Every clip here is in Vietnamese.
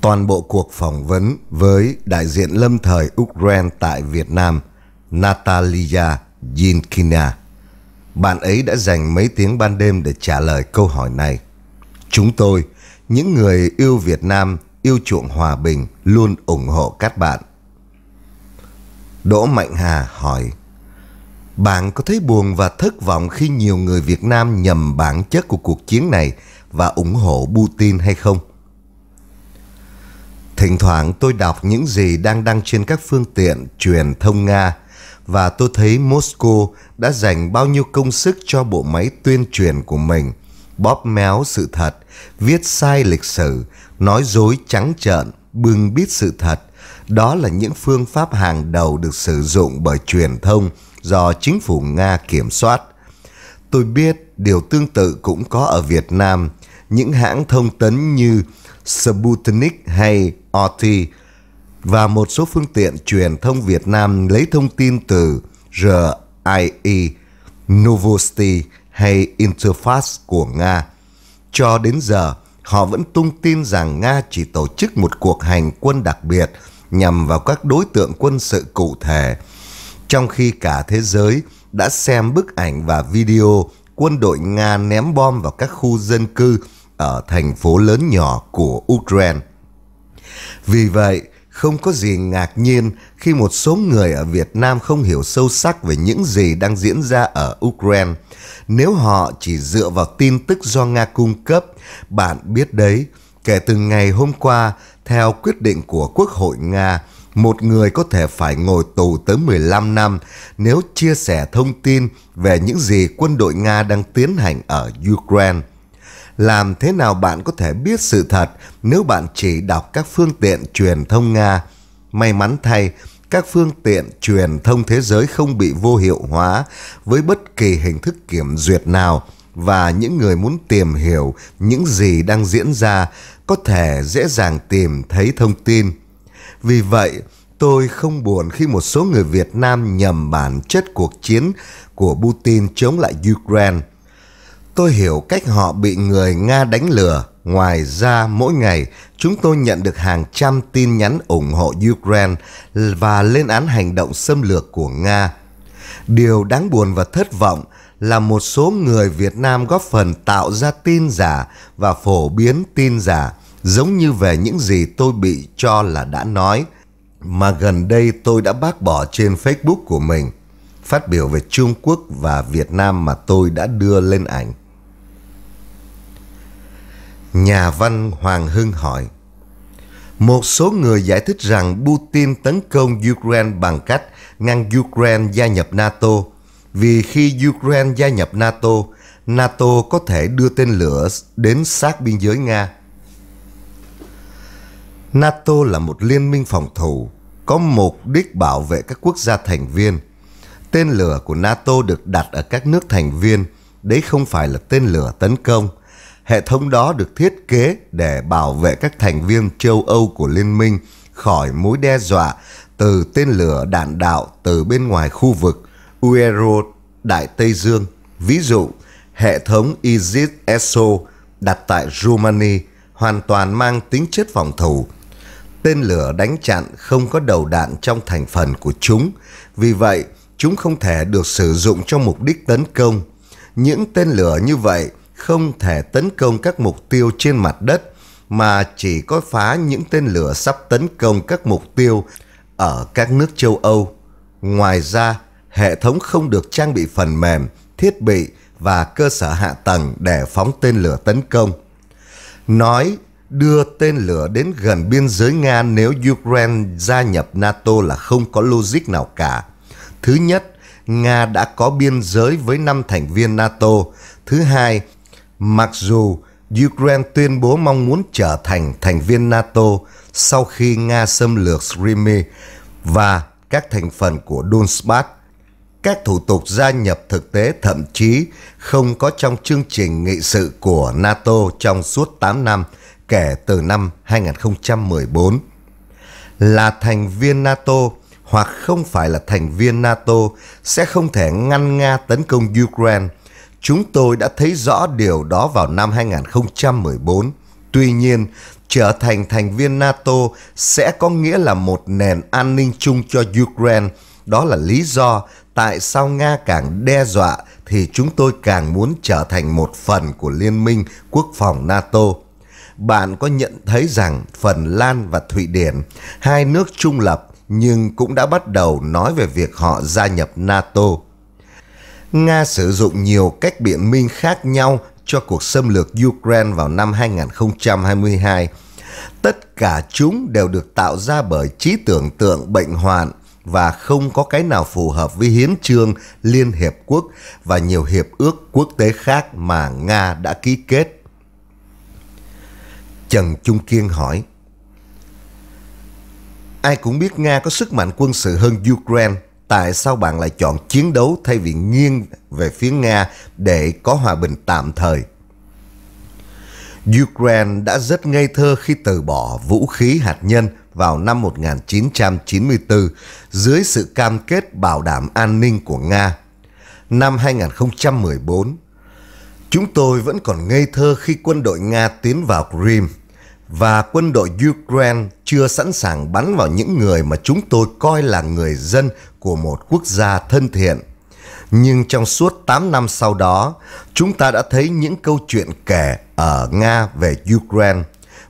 toàn bộ cuộc phỏng vấn với đại diện lâm thời Ukraine tại Việt Nam, Natalia Yinkina. Bạn ấy đã dành mấy tiếng ban đêm để trả lời câu hỏi này. Chúng tôi, những người yêu Việt Nam, yêu chuộng hòa bình, luôn ủng hộ các bạn. Đỗ Mạnh Hà hỏi, bạn có thấy buồn và thất vọng khi nhiều người Việt Nam nhầm bản chất của cuộc chiến này và ủng hộ Putin hay không? Thỉnh thoảng tôi đọc những gì đang đăng trên các phương tiện truyền thông Nga và tôi thấy Moscow đã dành bao nhiêu công sức cho bộ máy tuyên truyền của mình, bóp méo sự thật, viết sai lịch sử, nói dối trắng trợn, bưng bít sự thật. Đó là những phương pháp hàng đầu được sử dụng bởi truyền thông do chính phủ Nga kiểm soát. Tôi biết điều tương tự cũng có ở Việt Nam – những hãng thông tấn như Sputnik hay RT và một số phương tiện truyền thông Việt Nam lấy thông tin từ RIE, Novosti hay Interfax của Nga. Cho đến giờ, họ vẫn tung tin rằng Nga chỉ tổ chức một cuộc hành quân đặc biệt nhằm vào các đối tượng quân sự cụ thể, trong khi cả thế giới đã xem bức ảnh và video quân đội Nga ném bom vào các khu dân cư ở thành phố lớn nhỏ của Ukraine. Vì vậy, không có gì ngạc nhiên khi một số người ở Việt Nam không hiểu sâu sắc về những gì đang diễn ra ở Ukraine. Nếu họ chỉ dựa vào tin tức do Nga cung cấp, bạn biết đấy, kể từ ngày hôm qua, theo quyết định của Quốc hội Nga, một người có thể phải ngồi tù tới 15 năm nếu chia sẻ thông tin về những gì quân đội Nga đang tiến hành ở Ukraine làm thế nào bạn có thể biết sự thật nếu bạn chỉ đọc các phương tiện truyền thông Nga? May mắn thay, các phương tiện truyền thông thế giới không bị vô hiệu hóa với bất kỳ hình thức kiểm duyệt nào và những người muốn tìm hiểu những gì đang diễn ra có thể dễ dàng tìm thấy thông tin. Vì vậy, tôi không buồn khi một số người Việt Nam nhầm bản chất cuộc chiến của Putin chống lại Ukraine Tôi hiểu cách họ bị người Nga đánh lừa. Ngoài ra, mỗi ngày chúng tôi nhận được hàng trăm tin nhắn ủng hộ Ukraine và lên án hành động xâm lược của Nga. Điều đáng buồn và thất vọng là một số người Việt Nam góp phần tạo ra tin giả và phổ biến tin giả giống như về những gì tôi bị cho là đã nói mà gần đây tôi đã bác bỏ trên Facebook của mình phát biểu về Trung Quốc và Việt Nam mà tôi đã đưa lên ảnh. Nhà văn Hoàng Hưng hỏi Một số người giải thích rằng Putin tấn công Ukraine bằng cách ngăn Ukraine gia nhập NATO vì khi Ukraine gia nhập NATO, NATO có thể đưa tên lửa đến sát biên giới Nga. NATO là một liên minh phòng thủ có mục đích bảo vệ các quốc gia thành viên. Tên lửa của NATO được đặt ở các nước thành viên, đấy không phải là tên lửa tấn công – hệ thống đó được thiết kế để bảo vệ các thành viên châu Âu của Liên minh khỏi mối đe dọa từ tên lửa đạn đạo từ bên ngoài khu vực Uero Đại Tây Dương. Ví dụ, hệ thống Aegis-ESO đặt tại Rumani hoàn toàn mang tính chất phòng thủ. Tên lửa đánh chặn không có đầu đạn trong thành phần của chúng, vì vậy chúng không thể được sử dụng cho mục đích tấn công. Những tên lửa như vậy không thể tấn công các mục tiêu trên mặt đất mà chỉ có phá những tên lửa sắp tấn công các mục tiêu ở các nước châu Âu. Ngoài ra, hệ thống không được trang bị phần mềm, thiết bị và cơ sở hạ tầng để phóng tên lửa tấn công. Nói đưa tên lửa đến gần biên giới Nga nếu Ukraine gia nhập NATO là không có logic nào cả. Thứ nhất, Nga đã có biên giới với 5 thành viên NATO. Thứ hai, Mặc dù Ukraine tuyên bố mong muốn trở thành thành viên NATO sau khi Nga xâm lược Crimea và các thành phần của Donbass, các thủ tục gia nhập thực tế thậm chí không có trong chương trình nghị sự của NATO trong suốt 8 năm kể từ năm 2014. Là thành viên NATO hoặc không phải là thành viên NATO sẽ không thể ngăn Nga tấn công Ukraine Chúng tôi đã thấy rõ điều đó vào năm 2014. Tuy nhiên, trở thành thành viên NATO sẽ có nghĩa là một nền an ninh chung cho Ukraine. Đó là lý do tại sao Nga càng đe dọa thì chúng tôi càng muốn trở thành một phần của Liên minh Quốc phòng NATO. Bạn có nhận thấy rằng Phần Lan và Thụy Điển, hai nước trung lập nhưng cũng đã bắt đầu nói về việc họ gia nhập NATO. Nga sử dụng nhiều cách biện minh khác nhau cho cuộc xâm lược Ukraine vào năm 2022. Tất cả chúng đều được tạo ra bởi trí tưởng tượng bệnh hoạn và không có cái nào phù hợp với hiến trương Liên Hiệp Quốc và nhiều hiệp ước quốc tế khác mà Nga đã ký kết. Trần Trung Kiên hỏi Ai cũng biết Nga có sức mạnh quân sự hơn Ukraine tại sao bạn lại chọn chiến đấu thay vì nghiêng về phía Nga để có hòa bình tạm thời? Ukraine đã rất ngây thơ khi từ bỏ vũ khí hạt nhân vào năm 1994 dưới sự cam kết bảo đảm an ninh của Nga. Năm 2014, chúng tôi vẫn còn ngây thơ khi quân đội Nga tiến vào Crimea và quân đội Ukraine chưa sẵn sàng bắn vào những người mà chúng tôi coi là người dân của một quốc gia thân thiện. Nhưng trong suốt 8 năm sau đó, chúng ta đã thấy những câu chuyện kể ở Nga về Ukraine,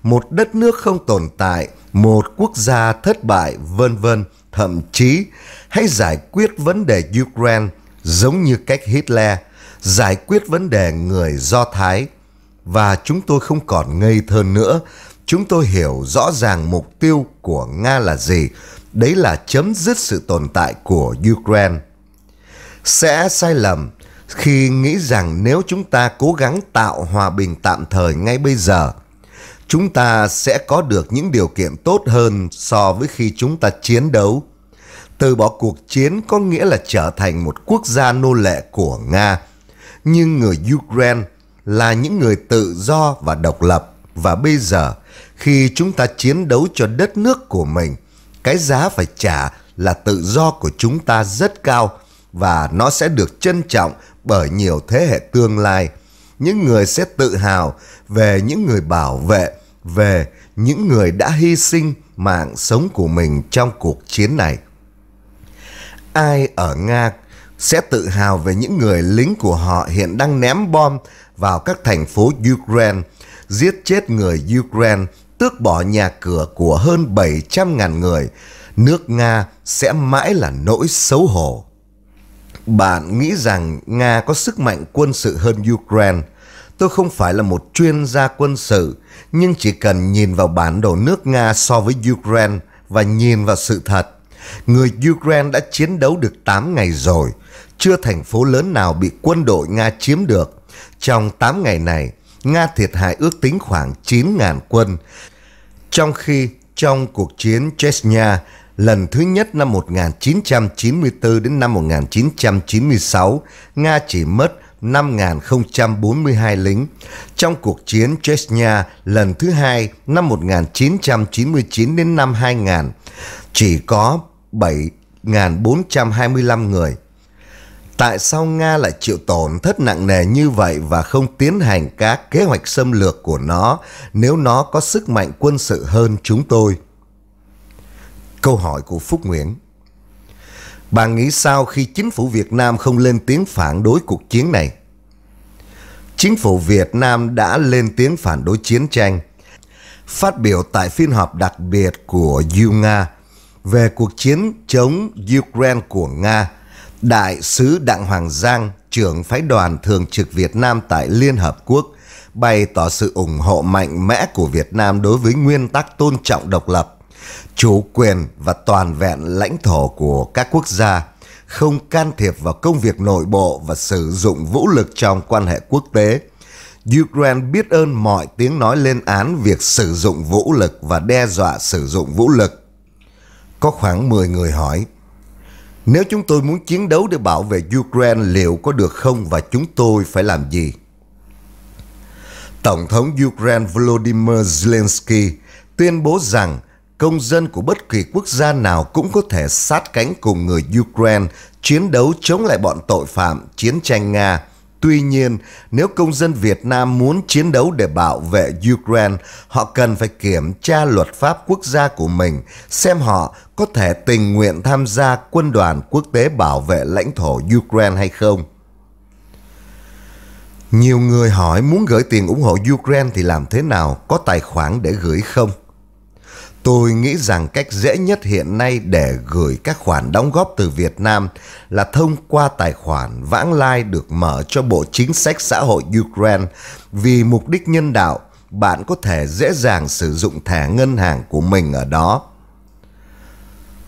một đất nước không tồn tại, một quốc gia thất bại, vân vân, thậm chí hãy giải quyết vấn đề Ukraine giống như cách Hitler giải quyết vấn đề người Do Thái và chúng tôi không còn ngây thơ nữa chúng tôi hiểu rõ ràng mục tiêu của Nga là gì, đấy là chấm dứt sự tồn tại của Ukraine. Sẽ sai lầm khi nghĩ rằng nếu chúng ta cố gắng tạo hòa bình tạm thời ngay bây giờ, chúng ta sẽ có được những điều kiện tốt hơn so với khi chúng ta chiến đấu. Từ bỏ cuộc chiến có nghĩa là trở thành một quốc gia nô lệ của Nga, nhưng người Ukraine là những người tự do và độc lập và bây giờ khi chúng ta chiến đấu cho đất nước của mình, cái giá phải trả là tự do của chúng ta rất cao và nó sẽ được trân trọng bởi nhiều thế hệ tương lai. Những người sẽ tự hào về những người bảo vệ, về những người đã hy sinh mạng sống của mình trong cuộc chiến này. Ai ở Nga sẽ tự hào về những người lính của họ hiện đang ném bom vào các thành phố Ukraine, giết chết người Ukraine tước bỏ nhà cửa của hơn 700.000 người, nước Nga sẽ mãi là nỗi xấu hổ. Bạn nghĩ rằng Nga có sức mạnh quân sự hơn Ukraine. Tôi không phải là một chuyên gia quân sự, nhưng chỉ cần nhìn vào bản đồ nước Nga so với Ukraine và nhìn vào sự thật. Người Ukraine đã chiến đấu được 8 ngày rồi, chưa thành phố lớn nào bị quân đội Nga chiếm được. Trong 8 ngày này, Nga thiệt hại ước tính khoảng 9.000 quân, trong khi trong cuộc chiến Chechnya lần thứ nhất năm 1994 đến năm 1996, Nga chỉ mất 5.042 lính. Trong cuộc chiến Chechnya lần thứ hai năm 1999 đến năm 2000, chỉ có 7.425 người. Tại sao Nga lại chịu tổn thất nặng nề như vậy và không tiến hành các kế hoạch xâm lược của nó nếu nó có sức mạnh quân sự hơn chúng tôi? Câu hỏi của Phúc Nguyễn Bạn nghĩ sao khi chính phủ Việt Nam không lên tiếng phản đối cuộc chiến này? Chính phủ Việt Nam đã lên tiếng phản đối chiến tranh. Phát biểu tại phiên họp đặc biệt của U về cuộc chiến chống Ukraine của Nga Đại sứ Đặng Hoàng Giang, trưởng phái đoàn thường trực Việt Nam tại Liên Hợp Quốc, bày tỏ sự ủng hộ mạnh mẽ của Việt Nam đối với nguyên tắc tôn trọng độc lập, chủ quyền và toàn vẹn lãnh thổ của các quốc gia, không can thiệp vào công việc nội bộ và sử dụng vũ lực trong quan hệ quốc tế. Ukraine biết ơn mọi tiếng nói lên án việc sử dụng vũ lực và đe dọa sử dụng vũ lực. Có khoảng 10 người hỏi, nếu chúng tôi muốn chiến đấu để bảo vệ Ukraine liệu có được không và chúng tôi phải làm gì? Tổng thống Ukraine Volodymyr Zelensky tuyên bố rằng công dân của bất kỳ quốc gia nào cũng có thể sát cánh cùng người Ukraine chiến đấu chống lại bọn tội phạm chiến tranh Nga Tuy nhiên, nếu công dân Việt Nam muốn chiến đấu để bảo vệ Ukraine, họ cần phải kiểm tra luật pháp quốc gia của mình, xem họ có thể tình nguyện tham gia quân đoàn quốc tế bảo vệ lãnh thổ Ukraine hay không. Nhiều người hỏi muốn gửi tiền ủng hộ Ukraine thì làm thế nào, có tài khoản để gửi không? Tôi nghĩ rằng cách dễ nhất hiện nay để gửi các khoản đóng góp từ Việt Nam là thông qua tài khoản vãng lai được mở cho Bộ Chính sách Xã hội Ukraine vì mục đích nhân đạo bạn có thể dễ dàng sử dụng thẻ ngân hàng của mình ở đó.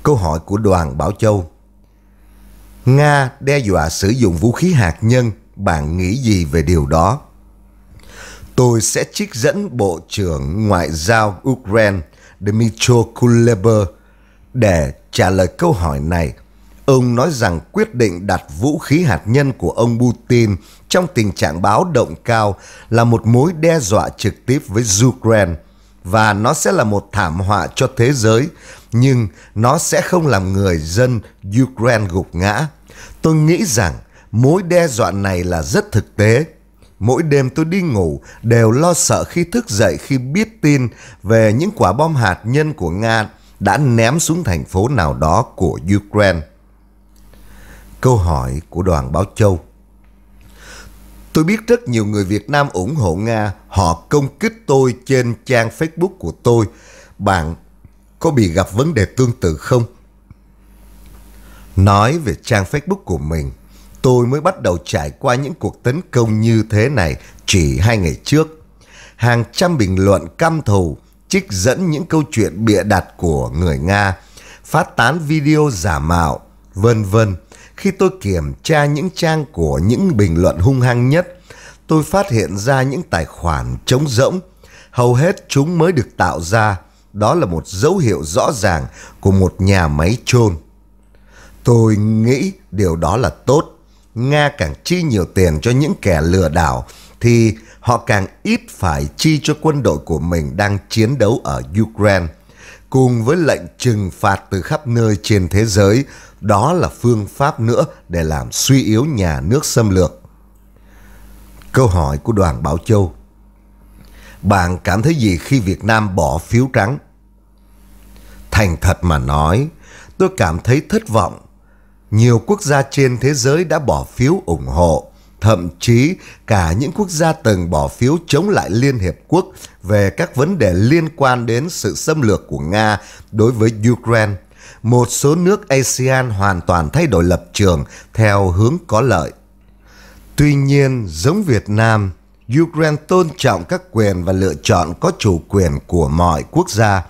Câu hỏi của đoàn Bảo Châu Nga đe dọa sử dụng vũ khí hạt nhân, bạn nghĩ gì về điều đó? Tôi sẽ trích dẫn Bộ trưởng Ngoại giao Ukraine Dmitro Kuleba. Để trả lời câu hỏi này, ông nói rằng quyết định đặt vũ khí hạt nhân của ông Putin trong tình trạng báo động cao là một mối đe dọa trực tiếp với Ukraine và nó sẽ là một thảm họa cho thế giới, nhưng nó sẽ không làm người dân Ukraine gục ngã. Tôi nghĩ rằng mối đe dọa này là rất thực tế Mỗi đêm tôi đi ngủ đều lo sợ khi thức dậy khi biết tin về những quả bom hạt nhân của Nga đã ném xuống thành phố nào đó của Ukraine. Câu hỏi của đoàn báo châu Tôi biết rất nhiều người Việt Nam ủng hộ Nga, họ công kích tôi trên trang Facebook của tôi. Bạn có bị gặp vấn đề tương tự không? Nói về trang Facebook của mình, tôi mới bắt đầu trải qua những cuộc tấn công như thế này chỉ hai ngày trước. Hàng trăm bình luận căm thù trích dẫn những câu chuyện bịa đặt của người Nga, phát tán video giả mạo, vân vân. Khi tôi kiểm tra những trang của những bình luận hung hăng nhất, tôi phát hiện ra những tài khoản trống rỗng. Hầu hết chúng mới được tạo ra. Đó là một dấu hiệu rõ ràng của một nhà máy chôn. Tôi nghĩ điều đó là tốt. Nga càng chi nhiều tiền cho những kẻ lừa đảo thì họ càng ít phải chi cho quân đội của mình đang chiến đấu ở Ukraine. Cùng với lệnh trừng phạt từ khắp nơi trên thế giới, đó là phương pháp nữa để làm suy yếu nhà nước xâm lược. Câu hỏi của đoàn Bảo Châu Bạn cảm thấy gì khi Việt Nam bỏ phiếu trắng? Thành thật mà nói, tôi cảm thấy thất vọng nhiều quốc gia trên thế giới đã bỏ phiếu ủng hộ, thậm chí cả những quốc gia từng bỏ phiếu chống lại Liên Hiệp Quốc về các vấn đề liên quan đến sự xâm lược của Nga đối với Ukraine. Một số nước ASEAN hoàn toàn thay đổi lập trường theo hướng có lợi. Tuy nhiên, giống Việt Nam, Ukraine tôn trọng các quyền và lựa chọn có chủ quyền của mọi quốc gia.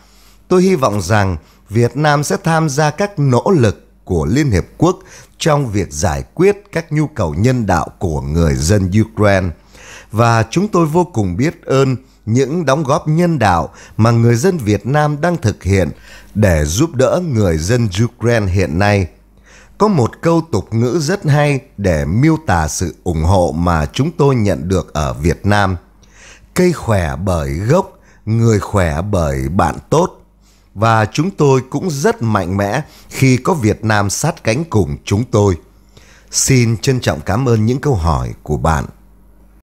Tôi hy vọng rằng Việt Nam sẽ tham gia các nỗ lực của Liên Hiệp Quốc trong việc giải quyết các nhu cầu nhân đạo của người dân Ukraine. Và chúng tôi vô cùng biết ơn những đóng góp nhân đạo mà người dân Việt Nam đang thực hiện để giúp đỡ người dân Ukraine hiện nay. Có một câu tục ngữ rất hay để miêu tả sự ủng hộ mà chúng tôi nhận được ở Việt Nam. Cây khỏe bởi gốc, người khỏe bởi bạn tốt và chúng tôi cũng rất mạnh mẽ khi có Việt Nam sát cánh cùng chúng tôi. Xin trân trọng cảm ơn những câu hỏi của bạn.